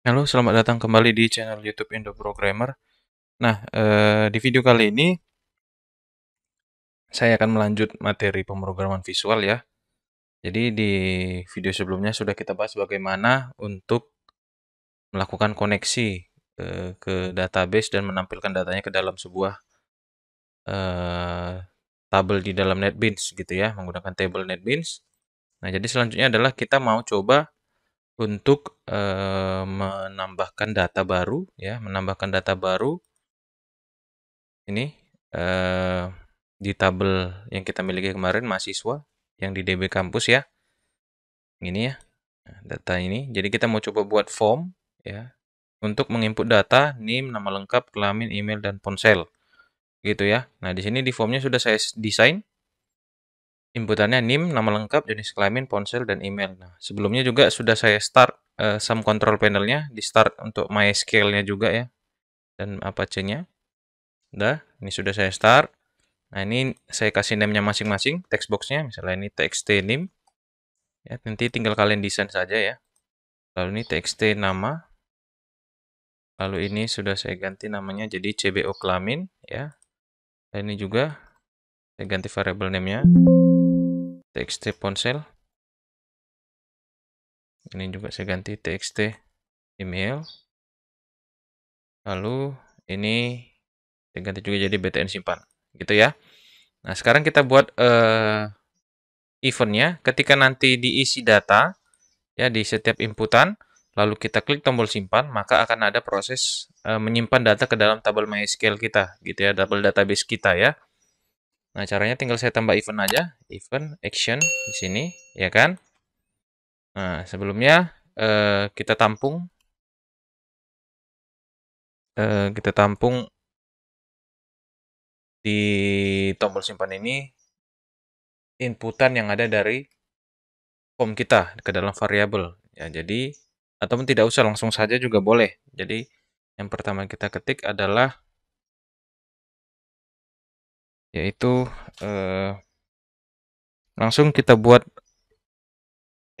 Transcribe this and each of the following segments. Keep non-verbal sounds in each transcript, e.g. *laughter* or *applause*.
Halo, selamat datang kembali di channel YouTube Indo Programmer. Nah, eh, di video kali ini saya akan melanjut materi pemrograman visual ya. Jadi di video sebelumnya sudah kita bahas bagaimana untuk melakukan koneksi eh, ke database dan menampilkan datanya ke dalam sebuah eh, tabel di dalam NetBeans gitu ya, menggunakan table NetBeans. Nah, jadi selanjutnya adalah kita mau coba untuk eh, menambahkan data baru ya menambahkan data baru ini eh, di tabel yang kita miliki kemarin mahasiswa yang di DB kampus ya ini ya data ini jadi kita mau coba buat form ya untuk menginput data NIM nama lengkap kelamin email dan ponsel gitu ya nah di sini di formnya sudah saya desain Inputannya NIM, nama lengkap, jenis kelamin, ponsel, dan email. Nah, sebelumnya juga sudah saya start uh, some control panelnya, di start untuk MySQL-nya juga ya, dan apa Apache-nya. Udah, ini sudah saya start. Nah, ini saya kasih name-nya masing-masing, text box-nya, misalnya ini txt NIM. Ya, nanti tinggal kalian desain saja ya. Lalu ini txt nama. Lalu ini sudah saya ganti namanya jadi CBO kelamin ya. Dan ini juga saya ganti variable name-nya txt ponsel ini juga saya ganti txt email lalu ini saya ganti juga jadi btn simpan gitu ya nah sekarang kita buat uh, eventnya ketika nanti diisi data ya di setiap inputan lalu kita klik tombol simpan, maka akan ada proses uh, menyimpan data ke dalam tabel MySQL kita, gitu ya, tabel database kita ya. Nah, caranya tinggal saya tambah event aja, event action di sini, ya kan? Nah, sebelumnya eh, kita tampung eh, kita tampung di tombol simpan ini inputan yang ada dari form kita ke dalam variabel. Ya, jadi ataupun tidak usah langsung saja juga boleh. Jadi yang pertama kita ketik adalah yaitu eh, langsung kita buat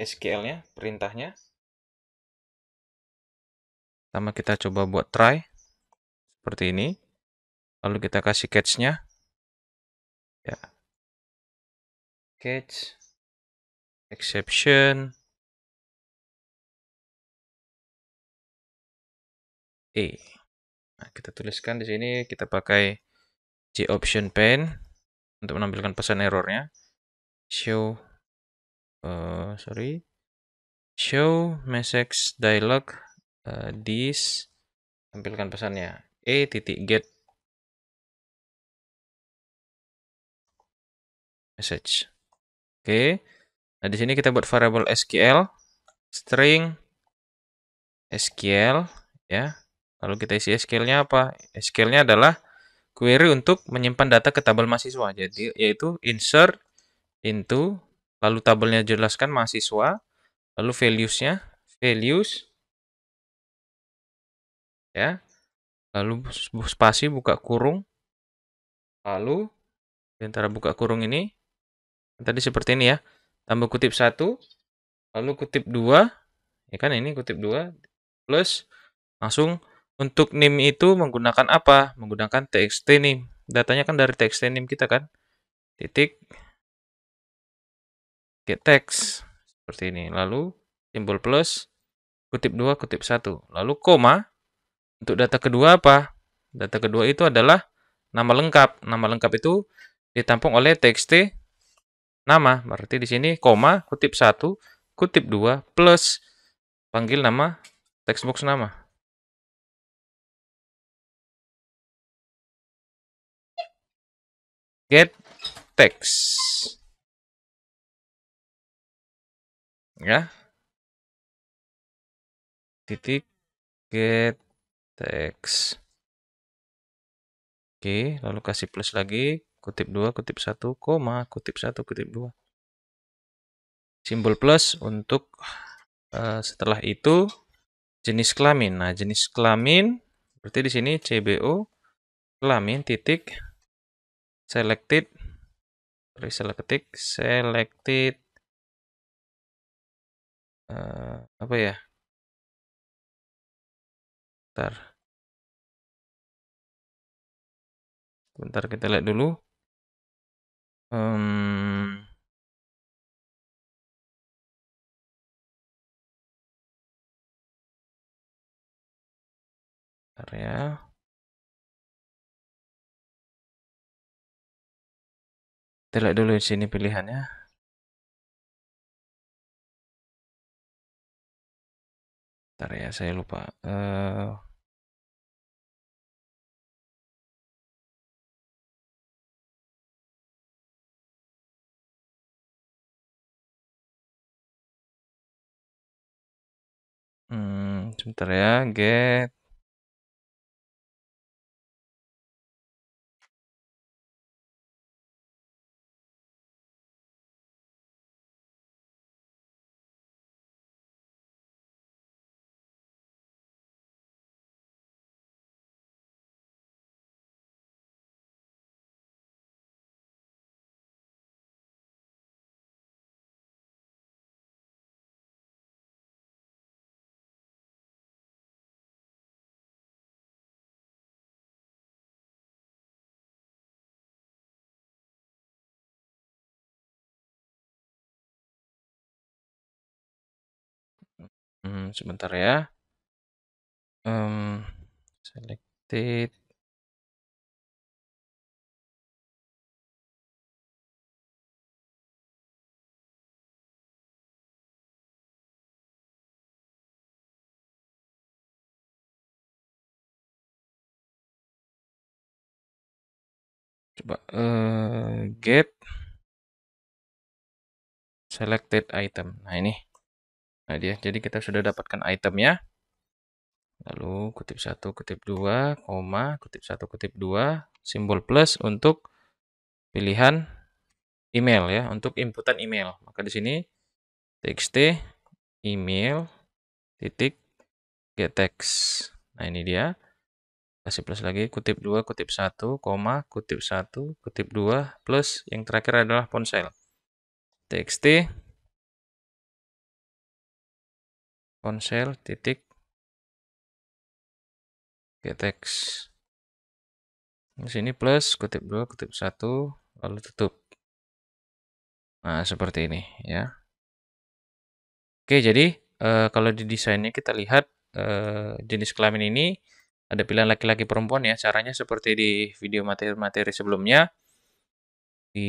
SQL-nya, perintahnya. Pertama kita coba buat try seperti ini. Lalu kita kasih catch-nya. Ya. Catch exception E. Nah, kita tuliskan di sini kita pakai J option pane untuk menampilkan pesan errornya show uh, sorry show message dialog uh, this tampilkan pesannya e titik get message oke okay. nah di sini kita buat variable sql string sql ya lalu kita isi sql-nya apa sql-nya adalah query untuk menyimpan data ke tabel mahasiswa. Jadi yaitu insert into lalu tabelnya jelaskan mahasiswa, lalu valuesnya values ya. Lalu spasi buka kurung. Lalu diantara antara buka kurung ini tadi seperti ini ya. Tambah kutip satu, lalu kutip dua, ya kan ini kutip dua plus langsung untuk NIM itu menggunakan apa? Menggunakan txt NIM. Datanya kan dari txt NIM kita kan. Titik get text seperti ini. Lalu simbol plus kutip 2 kutip 1. Lalu koma untuk data kedua apa? Data kedua itu adalah nama lengkap. Nama lengkap itu ditampung oleh txt nama. Berarti di sini koma kutip 1 kutip 2 plus panggil nama textbox nama. get text ya titik get text oke lalu kasih plus lagi kutip 2 kutip 1 koma kutip 1 kutip 2 simbol plus untuk uh, setelah itu jenis kelamin nah jenis kelamin berarti di sini CBO kelamin titik selected ketik selected uh, apa ya bentar bentar kita lihat dulu um, bentar ya telak dulu di sini pilihannya. Bentar ya, saya lupa. Uh, Hmm, sebentar ya, get Hmm, sebentar ya. Um, selected. Coba, uh, get selected item. Nah, ini. Nah, dia jadi kita sudah dapatkan itemnya. Lalu kutip satu, kutip dua, koma, kutip satu, kutip dua, simbol plus untuk pilihan email ya, untuk inputan email. Maka di sini txt email titik get text. Nah, ini dia. Kasih plus lagi kutip dua, kutip satu, koma, kutip satu, kutip dua, plus yang terakhir adalah ponsel. txt ponsel titik oke disini di sini plus kutip dua kutip satu lalu tutup nah seperti ini ya oke jadi e, kalau di desainnya kita lihat e, jenis kelamin ini ada pilihan laki-laki perempuan ya caranya seperti di video materi-materi sebelumnya di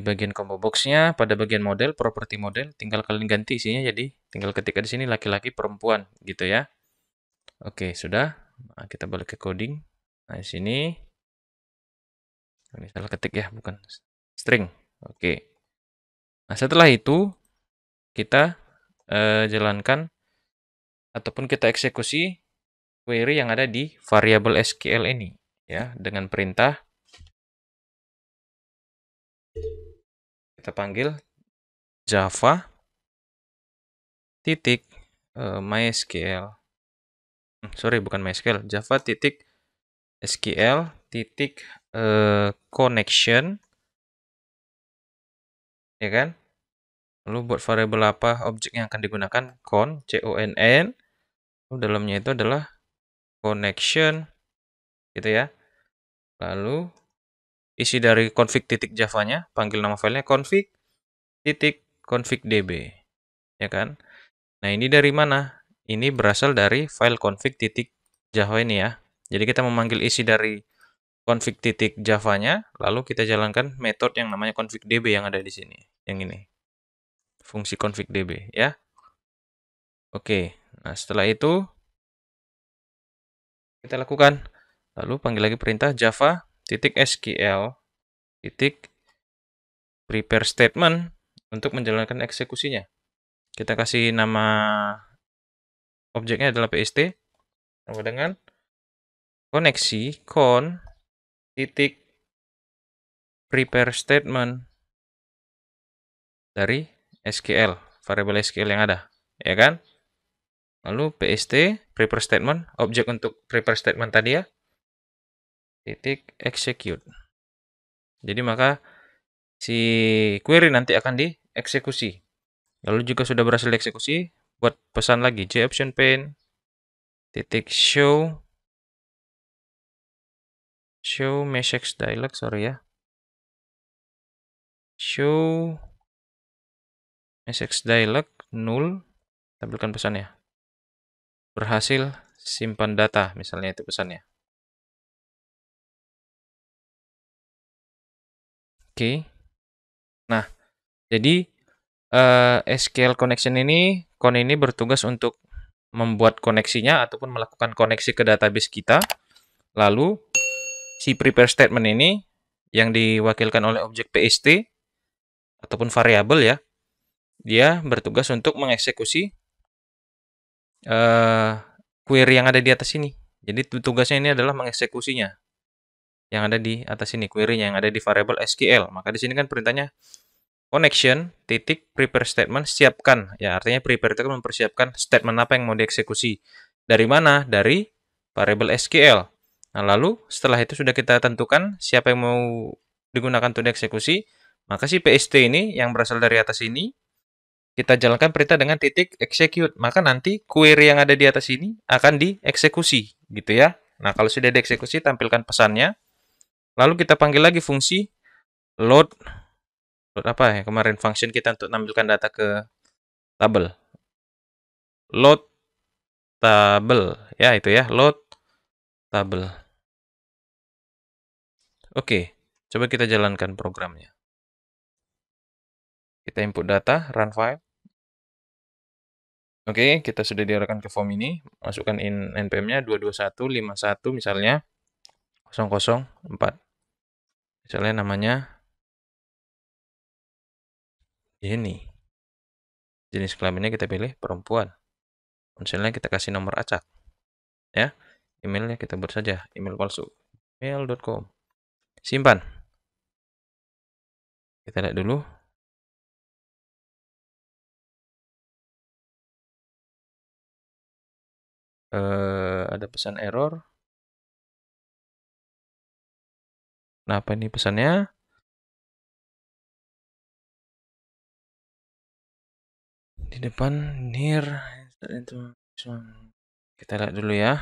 bagian combo boxnya pada bagian model properti model tinggal kalian ganti isinya jadi Tinggal ketik di sini laki-laki perempuan gitu ya. Oke, sudah. Nah, kita balik ke coding. Nah, di sini ini salah ketik ya, bukan string. Oke. Nah, setelah itu kita eh, jalankan ataupun kita eksekusi query yang ada di variabel SQL ini ya dengan perintah kita panggil java titik eh, MySQL. Hmm, sorry, bukan MySQL. Java titik SQL titik eh, connection. Ya kan? Lalu buat variable apa objek yang akan digunakan? Con, C-O-N-N. Lalu dalamnya itu adalah connection. Gitu ya. Lalu isi dari config titik javanya, panggil nama filenya config titik config db, ya kan? Nah, ini dari mana? Ini berasal dari file config titik ini ya. Jadi kita memanggil isi dari config titik Java-nya, lalu kita jalankan metode yang namanya config db yang ada di sini, yang ini. Fungsi config db ya. Oke. Nah, setelah itu kita lakukan lalu panggil lagi perintah java titik sql titik prepare statement untuk menjalankan eksekusinya. Kita kasih nama objeknya adalah PST sama dengan koneksi con titik prepare statement dari SQL, variabel SQL yang ada, ya kan? Lalu PST prepare statement, objek untuk prepare statement tadi ya. titik execute. Jadi maka si query nanti akan dieksekusi Lalu jika sudah berhasil eksekusi buat pesan lagi J option pane titik show show message dialog sorry ya. Show message dialog null tampilkan pesannya. Berhasil simpan data misalnya itu pesannya. Oke. Nah, jadi uh, eh, SQL connection ini, con ini bertugas untuk membuat koneksinya ataupun melakukan koneksi ke database kita. Lalu si prepare statement ini yang diwakilkan oleh objek PST ataupun variabel ya, dia bertugas untuk mengeksekusi uh, query yang ada di atas ini. Jadi tugasnya ini adalah mengeksekusinya yang ada di atas ini query yang ada di variable SQL. Maka di sini kan perintahnya connection titik prepare statement siapkan ya artinya prepare itu kan mempersiapkan statement apa yang mau dieksekusi dari mana dari variable SQL nah lalu setelah itu sudah kita tentukan siapa yang mau digunakan untuk dieksekusi maka si PST ini yang berasal dari atas ini kita jalankan perintah dengan titik execute maka nanti query yang ada di atas ini akan dieksekusi gitu ya nah kalau sudah dieksekusi tampilkan pesannya lalu kita panggil lagi fungsi load load apa ya kemarin function kita untuk menampilkan data ke tabel load tabel ya itu ya load tabel oke coba kita jalankan programnya kita input data run file Oke, kita sudah diarahkan ke form ini. Masukkan in npm-nya 22151 misalnya 004. Misalnya namanya ini jenis kelaminnya kita pilih perempuan ponselnya kita kasih nomor acak ya emailnya kita buat saja email palsu email.com simpan kita lihat dulu eh, ada pesan error nah ini pesannya di depan near kita lihat dulu ya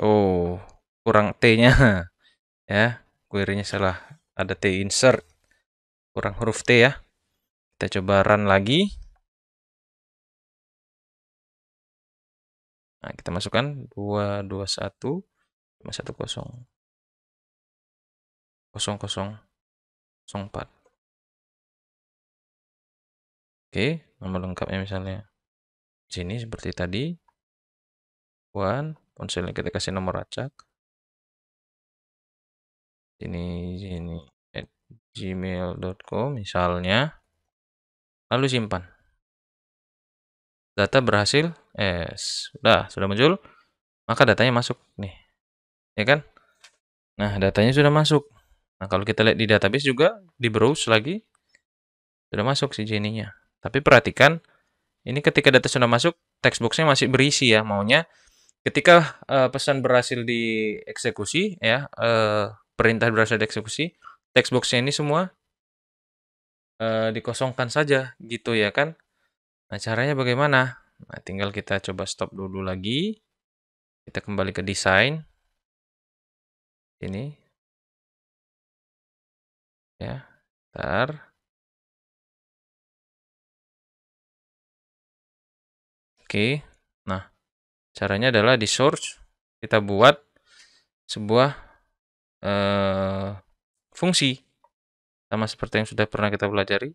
oh kurang T-nya *laughs* ya query-nya salah ada T insert kurang huruf T ya kita coba run lagi nah kita masukkan dua dua satu satu kosong 0004 oke nama lengkapnya misalnya sini seperti tadi one ponselnya kita kasih nomor acak ini sini at gmail.com misalnya lalu simpan data berhasil eh sudah sudah muncul maka datanya masuk nih ya kan nah datanya sudah masuk Nah, kalau kita lihat di database juga, di browse lagi, sudah masuk si Jenny-nya. Tapi perhatikan, ini ketika data sudah masuk, textbox-nya masih berisi ya, maunya ketika uh, pesan berhasil dieksekusi, ya, uh, perintah berhasil dieksekusi, textbox-nya ini semua uh, dikosongkan saja, gitu ya kan. Nah, caranya bagaimana? Nah, tinggal kita coba stop dulu lagi. Kita kembali ke desain. Ini Ya, ter. Oke. Nah, caranya adalah di source kita buat sebuah eh, fungsi sama seperti yang sudah pernah kita pelajari.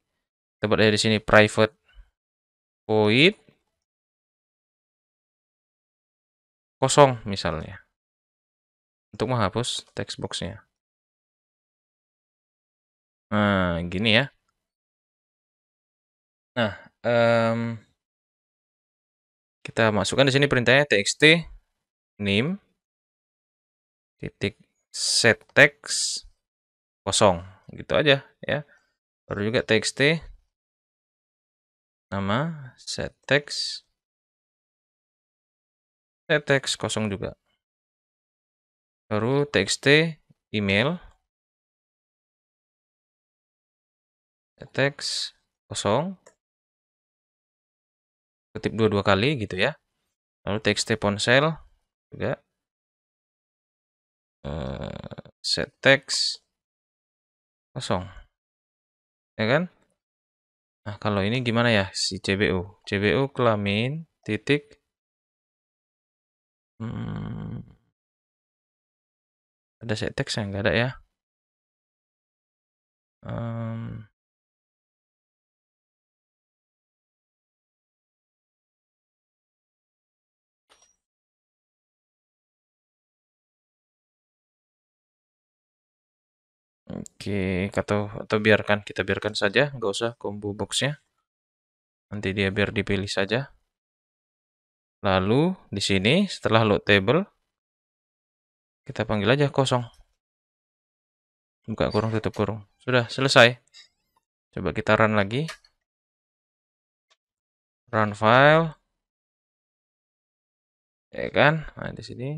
Kita buat dari sini private void kosong misalnya untuk menghapus textboxnya. Nah, gini ya. Nah, um, kita masukkan di sini perintahnya txt name titik set text kosong, gitu aja ya. Baru juga txt nama set text set text kosong juga. Baru txt email teks kosong ketip dua-dua kali gitu ya lalu txt ponsel juga uh, eh, set text kosong ya kan nah kalau ini gimana ya si cbu cbu kelamin titik hmm, ada set text yang enggak ada ya um, Oke, atau atau biarkan kita biarkan saja, nggak usah combo boxnya. Nanti dia biar dipilih saja. Lalu di sini setelah load table kita panggil aja kosong. Buka kurung tutup kurung. Sudah selesai. Coba kita run lagi. Run file. Ya kan? Nah, di sini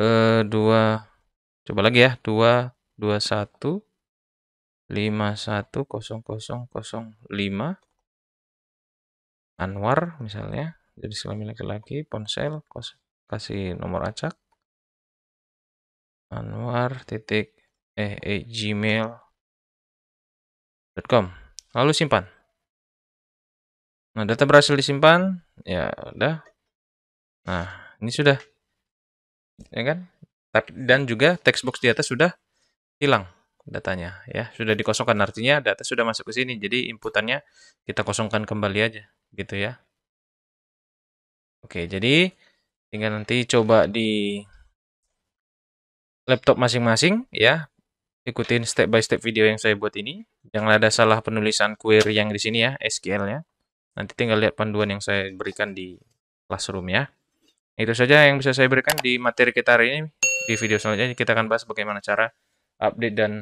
eh dua coba lagi ya, dua 21 510005 Anwar misalnya jadi suami laki lagi ponsel kasih nomor acak Anwar titik eh, eh gmail.com lalu simpan nah data berhasil disimpan ya udah nah ini sudah ya kan tapi dan juga text box di atas sudah hilang datanya ya sudah dikosongkan artinya data sudah masuk ke sini jadi inputannya kita kosongkan kembali aja gitu ya oke jadi tinggal nanti coba di laptop masing-masing ya ikutin step by step video yang saya buat ini jangan ada salah penulisan query yang di sini ya SQL nya nanti tinggal lihat panduan yang saya berikan di classroom ya itu saja yang bisa saya berikan di materi kita hari ini di video selanjutnya kita akan bahas bagaimana cara update dan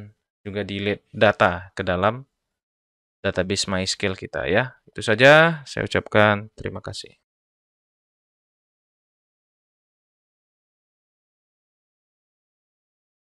juga delete data ke dalam database MySQL kita ya. Itu saja saya ucapkan terima kasih.